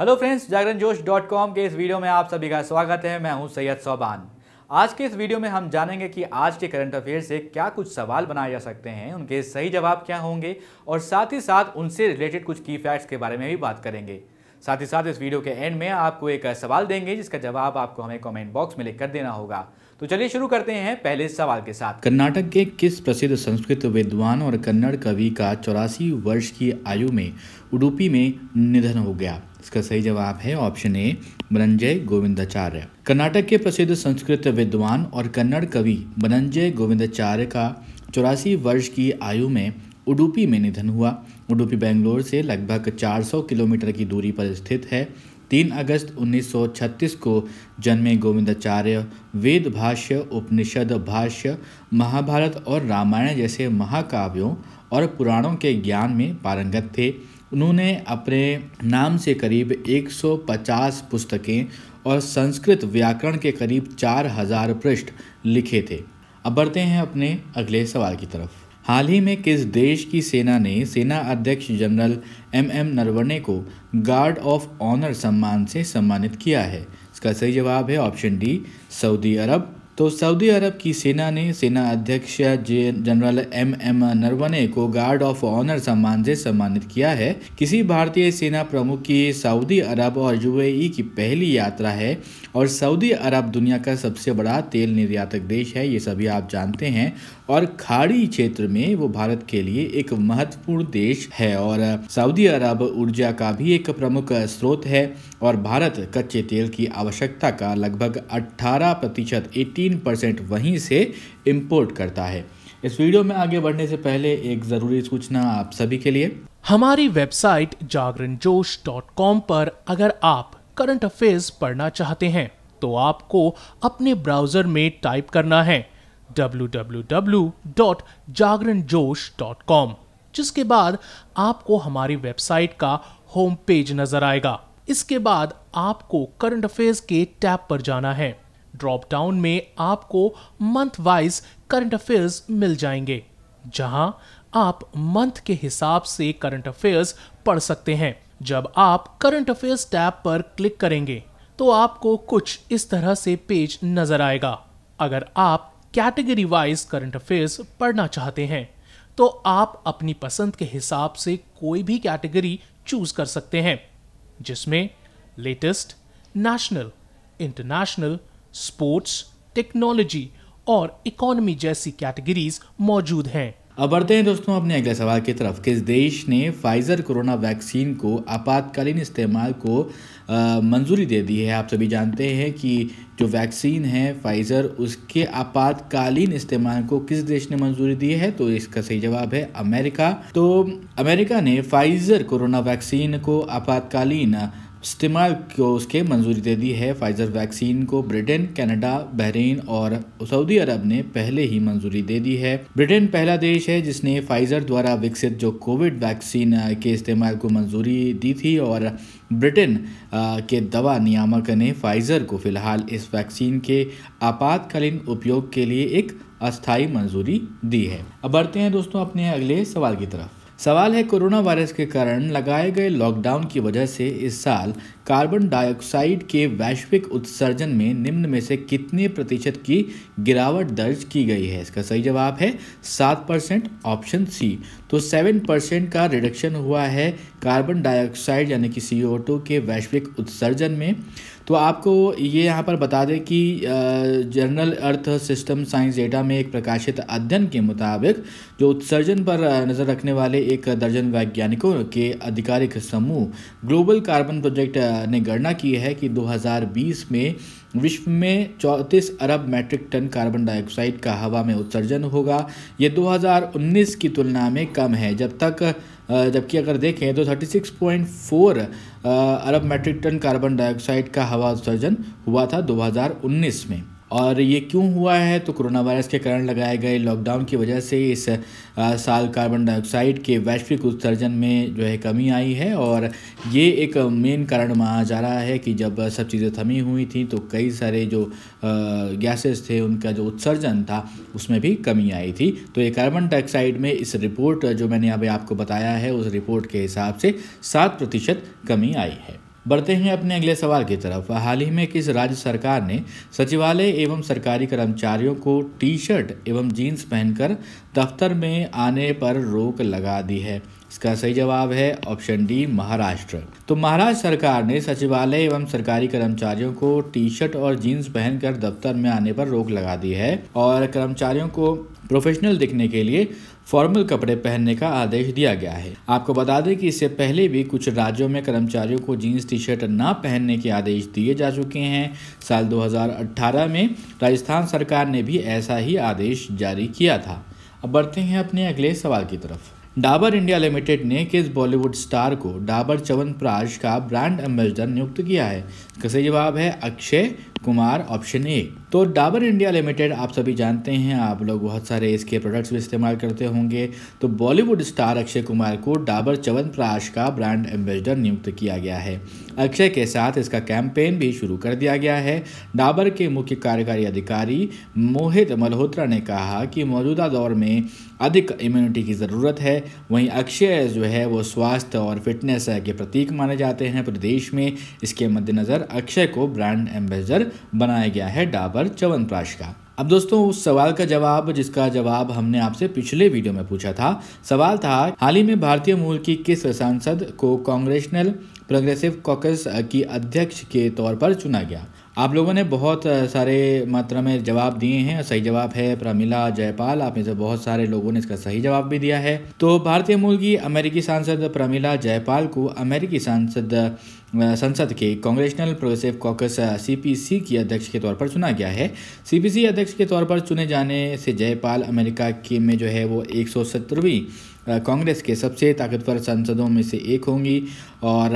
hello friends जागरण जोश dot com के इस वीडियो में आप सभी का स्वागत है मैं हूं सैयद सौबान आज के इस वीडियो में हम जानेंगे कि आज के करंट अफेयर से क्या कुछ सवाल बनाए जा सकते हैं उनके सही जवाब क्या होंगे और साथ ही साथ उनसे रिलेटेड कुछ की फैक्ट्स के बारे में भी बात करेंगे साथ ही साथ इस वीडियो के एंड में आपको एक सवाल देंगे जिसका जवाब आपको हमें कॉमेंट बॉक्स में लिख कर देना होगा तो चलिए शुरू करते हैं पहले सवाल के साथ कर्नाटक के किस प्रसिद्ध संस्कृत विद्वान और कन्नड़ कवि का चौरासी वर्ष की आयु में उडुपी में निधन हो गया इसका सही जवाब है ऑप्शन ए बनंजय गोविंदाचार्य कर्नाटक के प्रसिद्ध संस्कृत विद्वान और कन्नड़ कवि बनंजय गोविंदाचार्य का चौरासी वर्ष की आयु में उडुपी में निधन हुआ उडुपी बेंगलोर से लगभग 400 किलोमीटर की दूरी पर स्थित है तीन अगस्त 1936 को जन्मे गोविंदाचार्य वेद भाष्य उपनिषद भाष्य महाभारत और रामायण जैसे महाकाव्यों और पुराणों के ज्ञान में पारंगत थे उन्होंने अपने नाम से करीब 150 पुस्तकें और संस्कृत व्याकरण के करीब 4000 पृष्ठ लिखे थे अब बढ़ते हैं अपने अगले सवाल की तरफ हाल ही में किस देश की सेना ने सेना अध्यक्ष जनरल एम एम नरवणे को गार्ड ऑफ ऑनर सम्मान से सम्मानित किया है इसका सही जवाब है ऑप्शन डी सऊदी अरब तो सऊदी अरब की सेना ने सेना अध्यक्ष जनरल एम एम नरवणे को गार्ड ऑफ ऑनर सम्मान से सम्मानित किया है किसी भारतीय सेना प्रमुख की सऊदी अरब और यूएई की पहली यात्रा है और सऊदी अरब दुनिया का सबसे बड़ा तेल निर्यातक देश है ये सभी आप जानते हैं और खाड़ी क्षेत्र में वो भारत के लिए एक महत्वपूर्ण देश है और सऊदी अरब ऊर्जा का भी एक प्रमुख स्रोत है और भारत कच्चे तेल की आवश्यकता का लगभग 18 प्रतिशत एटीन परसेंट वहीं से इम्पोर्ट करता है इस वीडियो में आगे बढ़ने से पहले एक ज़रूरी सूचना आप सभी के लिए हमारी वेबसाइट जागरण जोश डॉट कॉम पर अगर आप करंट अफेयर्स पढ़ना चाहते हैं तो आपको अपने ब्राउजर में टाइप करना है www.jagranjosh.com जिसके बाद आपको हमारी वेबसाइट का होम पेज नजर आएगा इसके बाद आपको करंट अफेयर्स के टैब पर जाना है ड्रॉप डाउन में आपको मंथ वाइज करंट अफेयर्स मिल जाएंगे जहां आप मंथ के हिसाब से करंट अफेयर्स पढ़ सकते हैं जब आप करंट अफेयर्स टैब पर क्लिक करेंगे तो आपको कुछ इस तरह से पेज नजर आएगा अगर आप कैटेगरी वाइज करंट अफेयर्स पढ़ना चाहते हैं तो आप अपनी पसंद के हिसाब से कोई भी कैटेगरी चूज कर सकते हैं जिसमें latest national international sports technology और इकोनॉमी जैसी कैटेगरीज मौजूद हैं अब बढ़ते हैं दोस्तों अपने अगले सवाल की तरफ किस देश ने फाइज़र कोरोना वैक्सीन को आपातकालीन इस्तेमाल को मंजूरी दे दी है आप सभी जानते हैं कि जो वैक्सीन है फाइज़र उसके आपातकालीन इस्तेमाल को किस देश ने मंजूरी दी है तो इसका सही जवाब है अमेरिका तो अमेरिका ने फाइज़र कोरोना वैक्सीन को आपातकालीन इस्तेमाल को उसके मंजूरी दे दी है फाइज़र वैक्सीन को ब्रिटेन कनाडा बहरीन और सऊदी अरब ने पहले ही मंजूरी दे दी है ब्रिटेन पहला देश है जिसने फाइज़र द्वारा विकसित जो कोविड वैक्सीन के इस्तेमाल को मंजूरी दी थी और ब्रिटेन के दवा नियामक ने फाइज़र को फ़िलहाल इस वैक्सीन के आपातकालीन उपयोग के लिए एक अस्थायी मंजूरी दी है अब बढ़ते हैं दोस्तों अपने अगले सवाल की तरफ सवाल है कोरोना वायरस के कारण लगाए गए लॉकडाउन की वजह से इस साल कार्बन डाइऑक्साइड के वैश्विक उत्सर्जन में निम्न में से कितने प्रतिशत की गिरावट दर्ज की गई है इसका सही जवाब है सात परसेंट ऑप्शन सी तो सेवन परसेंट का रिडक्शन हुआ है कार्बन डाइऑक्साइड यानी कि सी के वैश्विक उत्सर्जन में तो आपको ये यहाँ पर बता दें कि journal earth system science data में एक प्रकाशित अध्ययन के मुताबिक जो उत्सर्जन पर नज़र रखने वाले एक दर्जन वैज्ञानिकों के आधिकारिक समूह ग्लोबल कार्बन प्रोजेक्ट ने गणना की है कि 2020 में विश्व में 34 अरब मैट्रिक टन कार्बन डाइऑक्साइड का हवा में उत्सर्जन होगा ये 2019 की तुलना में कम है जब तक जबकि अगर देखें तो 36.4 अरब मैट्रिक टन कार्बन डाइऑक्साइड का हवा उत्सर्जन हुआ था 2019 में और ये क्यों हुआ है तो कोरोना वायरस के कारण लगाए गए लॉकडाउन की वजह से इस साल कार्बन डाइऑक्साइड के वैश्विक उत्सर्जन में जो है कमी आई है और ये एक मेन कारण माना जा रहा है कि जब सब चीज़ें थमी हुई थी तो कई सारे जो गैसेस थे उनका जो उत्सर्जन था उसमें भी कमी आई थी तो ये कार्बन डाइऑक्साइड में इस रिपोर्ट जो मैंने अभी आपको बताया है उस रिपोर्ट के हिसाब से सात प्रतिशत कमी आई है बढ़ते हैं अपने अगले सवाल की तरफ हाल ही में किस राज्य सरकार ने सचिवालय एवं सरकारी कर्मचारियों को टी शर्ट एवं जीन्स पहनकर दफ्तर में आने पर रोक लगा दी है इसका सही जवाब है ऑप्शन डी महाराष्ट्र तो महाराष्ट्र सरकार ने सचिवालय एवं सरकारी कर्मचारियों को टी शर्ट और जीन्स पहनकर दफ्तर में आने पर रोक लगा दी है और कर्मचारियों को प्रोफेशनल दिखने के लिए फॉर्मल कपड़े पहनने का आदेश दिया गया है आपको बता दें कि इससे पहले भी कुछ राज्यों में कर्मचारियों को जीन्स टी शर्ट न पहनने के आदेश दिए जा चुके हैं साल 2018 में राजस्थान सरकार ने भी ऐसा ही आदेश जारी किया था अब बढ़ते हैं अपने अगले सवाल की तरफ डाबर इंडिया लिमिटेड ने किस बॉलीवुड स्टार को डाबर चवन प्राश का ब्रांड एम्बेसडर नियुक्त किया है इसका सही जवाब है अक्षय कुमार ऑप्शन ए तो डाबर इंडिया लिमिटेड आप सभी जानते हैं आप लोग बहुत सारे इसके प्रोडक्ट्स भी इस्तेमाल करते होंगे तो बॉलीवुड स्टार अक्षय कुमार को डाबर प्राश का ब्रांड एम्बेसडर नियुक्त किया गया है अक्षय के साथ इसका कैंपेन भी शुरू कर दिया गया है डाबर के मुख्य कार्यकारी अधिकारी मोहित मल्होत्रा ने कहा कि मौजूदा दौर में अधिक इम्यूनिटी की ज़रूरत है वहीं अक्षय जो है वो स्वास्थ्य और फिटनेस के प्रतीक माने जाते हैं प्रदेश में इसके मद्देनज़र अक्षय को ब्रांड एम्बेसडर बनाया गया है डाबर च्यवनप्राश का अब दोस्तों उस सवाल का जवाब जिसका जवाब हमने आपसे पिछले वीडियो में पूछा था सवाल था हाल ही में भारतीय मूल की किस सांसद को कांग्रेसनल प्रोग्रेसिव कॉकस की अध्यक्ष के तौर पर चुना गया आप लोगों ने बहुत सारे मात्रा में जवाब दिए हैं सही जवाब है प्रमिला जयपाल आप में से बहुत सारे लोगों ने इसका सही जवाब भी दिया है तो भारतीय मूल की अमेरिकी सांसद प्रमिला जयपाल को अमेरिकी सांसद संसद के कांग्रेसनल प्रोग्रेसिव कॉकस सीपीसी की अध्यक्ष के तौर पर चुना गया है सीपीसी अध्यक्ष के तौर पर चुने जाने से जयपाल अमेरिका के में जो है वो एक कांग्रेस के सबसे ताकतवर सांसदों में से एक होंगी और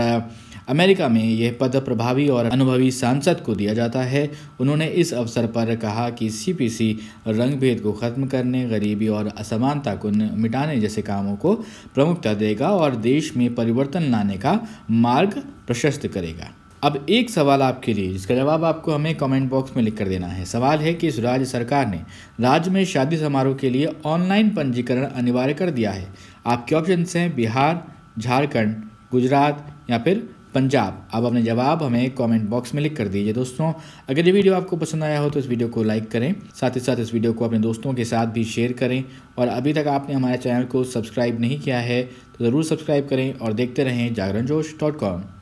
अमेरिका में यह पद प्रभावी और अनुभवी सांसद को दिया जाता है उन्होंने इस अवसर पर कहा कि सीपीसी रंगभेद को ख़त्म करने गरीबी और असमानता को मिटाने जैसे कामों को प्रमुखता देगा और देश में परिवर्तन लाने का मार्ग प्रशस्त करेगा अब एक सवाल आपके लिए जिसका जवाब आपको हमें कमेंट बॉक्स में लिख कर देना है सवाल है कि इस राज्य सरकार ने राज्य में शादी समारोह के लिए ऑनलाइन पंजीकरण अनिवार्य कर दिया है आपके ऑप्शन हैं बिहार झारखंड गुजरात या फिर पंजाब आप अपने जवाब हमें कमेंट बॉक्स में लिख कर दीजिए दोस्तों अगर ये वीडियो आपको पसंद आया हो तो इस वीडियो को लाइक करें साथ ही साथ इस वीडियो को अपने दोस्तों के साथ भी शेयर करें और अभी तक आपने हमारे चैनल को सब्सक्राइब नहीं किया है तो ज़रूर सब्सक्राइब करें और देखते रहें जागरण जोश डॉट कॉम